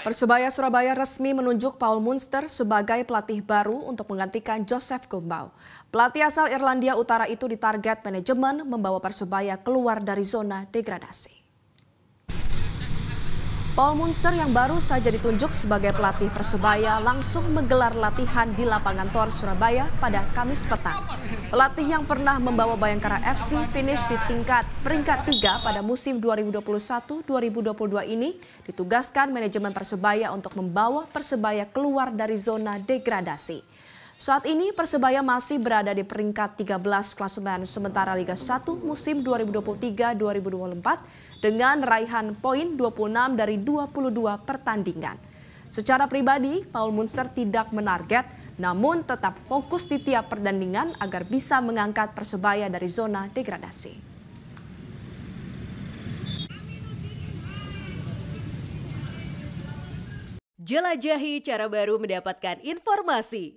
Persebaya Surabaya resmi menunjuk Paul Munster sebagai pelatih baru untuk menggantikan Joseph Gumbau. Pelatih asal Irlandia Utara itu ditarget manajemen membawa Persebaya keluar dari zona degradasi. Paul Munster yang baru saja ditunjuk sebagai pelatih Persebaya langsung menggelar latihan di lapangan Tor Surabaya pada Kamis petang. Pelatih yang pernah membawa Bayangkara FC finish di tingkat peringkat 3 pada musim 2021-2022 ini ditugaskan manajemen Persebaya untuk membawa Persebaya keluar dari zona degradasi. Saat ini Persebaya masih berada di peringkat 13 klasemen sementara Liga 1 musim 2023-2024 dengan raihan poin 26 dari 22 pertandingan. Secara pribadi, Paul Munster tidak menarget namun tetap fokus di tiap pertandingan agar bisa mengangkat Persebaya dari zona degradasi. Jelajahi cara baru mendapatkan informasi.